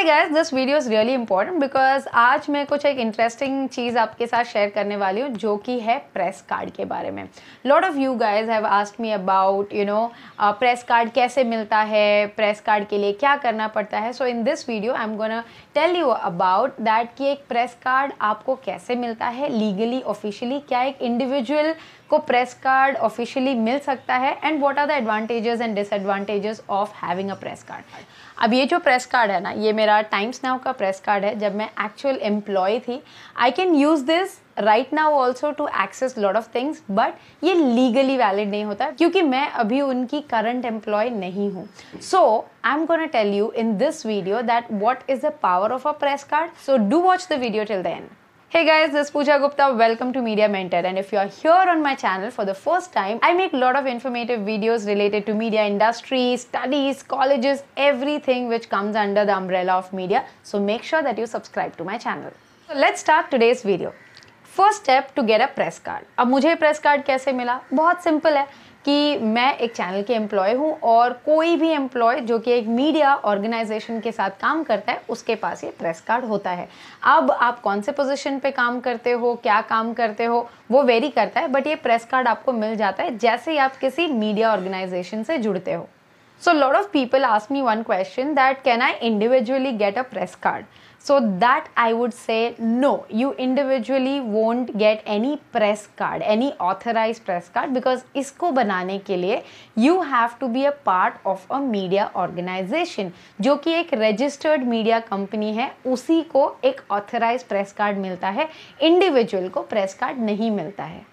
Hi guys this video is really important because आज मैं कुछ एक इंटरेस्टिंग चीज़ आपके साथ शेयर करने वाली हूँ जो कि है प्रेस कार्ड के बारे में lot of you guys have asked me about you know press card कैसे मिलता है प्रेस कार्ड के लिए क्या करना पड़ता है so in this video I am gonna tell you about that कि एक प्रेस कार्ड आपको कैसे मिलता है लीगली ऑफिशियली क्या एक इंडिविजुअल को प्रेस कार्ड ऑफिशियली मिल सकता है and what are the advantages and disadvantages of having a press card अब ये जो प्रेस कार्ड है ना ये मेरा टाइम्स नाउ का प्रेस कार्ड है जब मैं एक्चुअल एम्प्लॉय थी I can use this right now also to access lot of things but ये लीगली वैलिड नहीं होता क्योंकि मैं अभी उनकी करंट एम्प्लॉय नहीं हूँ so I am gonna tell you in this video that what is the power of a press card so do watch the video till the end Hey guys, this is Pooja Gupta. Welcome to Media Mentor. And if you are here on my channel for the first time, I make a lot of informative videos related to media industry, studies, colleges, everything which comes under the umbrella of media. So make sure that you subscribe to my channel. So let's start today's video. First step to get a press card. अब मुझे press card कैसे मिला? बहुत simple कि मैं एक channel के employ हूँ और कोई भी एम्प्लॉय जो कि एक मीडिया ऑर्गेनाइजेशन के साथ काम करता है उसके पास ये प्रेस कार्ड होता है अब आप कौन से पोजीशन पे काम करते हो क्या काम करते हो वो वेरी करता है बट ये प्रेस कार्ड आपको मिल जाता है जैसे ही आप किसी मीडिया ऑर्गेनाइजेशन से जुड़ते हो So a lot of people ask me one question that can I individually get a press card? So that I would say no, you individually won't get any press card, any authorized press card because इसको बनाने के लिए you have to be a part of a media organization जो कि एक registered media company है उसी को एक authorized press card मिलता है individual को press card नहीं मिलता है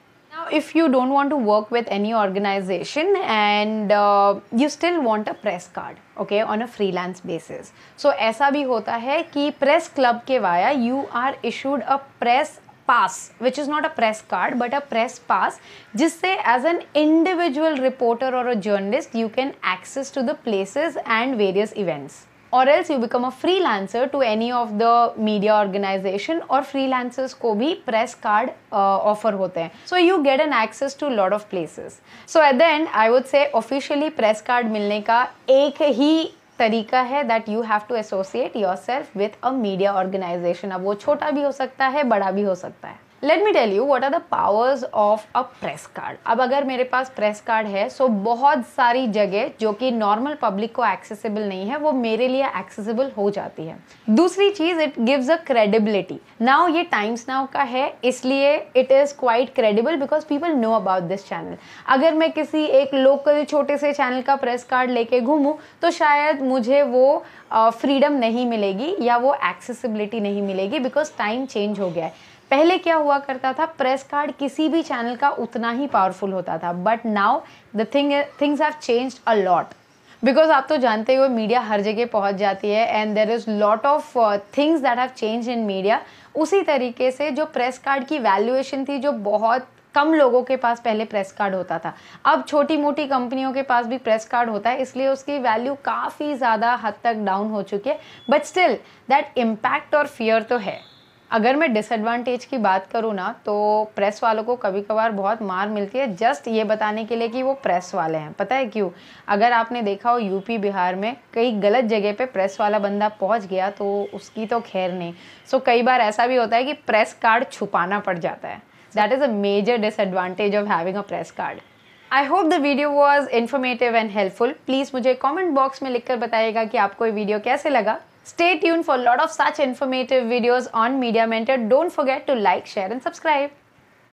if you don't want to work with any organization and uh, you still want a press card okay on a freelance basis so ऐसा भी होता है कि press club के via you are issued a press pass which is not a press card but a press pass जिससे as an individual reporter or a journalist you can access to the places and various events और else you become a freelancer to any of the media organisation और freelancers को भी press card offer होते हैं so you get an access to lot of places so at the end I would say officially press card मिलने का एक ही तरीका है that you have to associate yourself with a media organisation अब वो छोटा भी हो सकता है बड़ा भी हो सकता है let me tell you what are the powers of a press card अब अगर मेरे पास प्रेस कार्ड है सो so बहुत सारी जगह जो कि नॉर्मल पब्लिक को एक्सेसिबल नहीं है वो मेरे लिए एक्सेसिबल हो जाती है दूसरी चीज it gives a credibility now ये टाइम्स नाउ का है इसलिए it is quite credible because people know about this channel अगर मैं किसी एक लोकल छोटे से चैनल का प्रेस कार्ड लेके घूमू तो शायद मुझे वो फ्रीडम uh, नहीं मिलेगी या वो एक्सेसिबिलिटी नहीं मिलेगी बिकॉज टाइम चेंज हो गया है पहले क्या हुआ करता था प्रेस कार्ड किसी भी चैनल का उतना ही पावरफुल होता था but now the thing things have change a lot because आप तो जानते हो मीडिया हर जगह पहुंच जाती है and there is lot of things that have change in media उसी तरीके से जो प्रेस कार्ड की वैल्यूएशन थी जो बहुत कम लोगों के पास पहले प्रेस कार्ड होता था अब छोटी मोटी कंपनियों के पास भी प्रेस कार्ड होता है इसलिए उसकी वैल्यू काफ़ी ज़्यादा हद तक डाउन हो चुकी है बट स्टिल दैट इम्पैक्ट और फियर तो है अगर मैं डिसएडवांटेज की बात करूँ ना तो प्रेस वालों को कभी कभार बहुत मार मिलती है जस्ट ये बताने के लिए कि वो प्रेस वाले हैं पता है क्यों अगर आपने देखा हो यूपी बिहार में कई गलत जगह पे प्रेस वाला बंदा पहुँच गया तो उसकी तो खैर नहीं सो so, कई बार ऐसा भी होता है कि प्रेस कार्ड छुपाना पड़ जाता है that is a major disadvantage of having a press card I hope the video was informative and helpful please मुझे कॉमेंट बॉक्स में लिख कर बताइएगा कि आपको ये वीडियो कैसे लगा Stay tuned for a lot of such informative videos on Media Mentor. Don't forget to like, share and subscribe.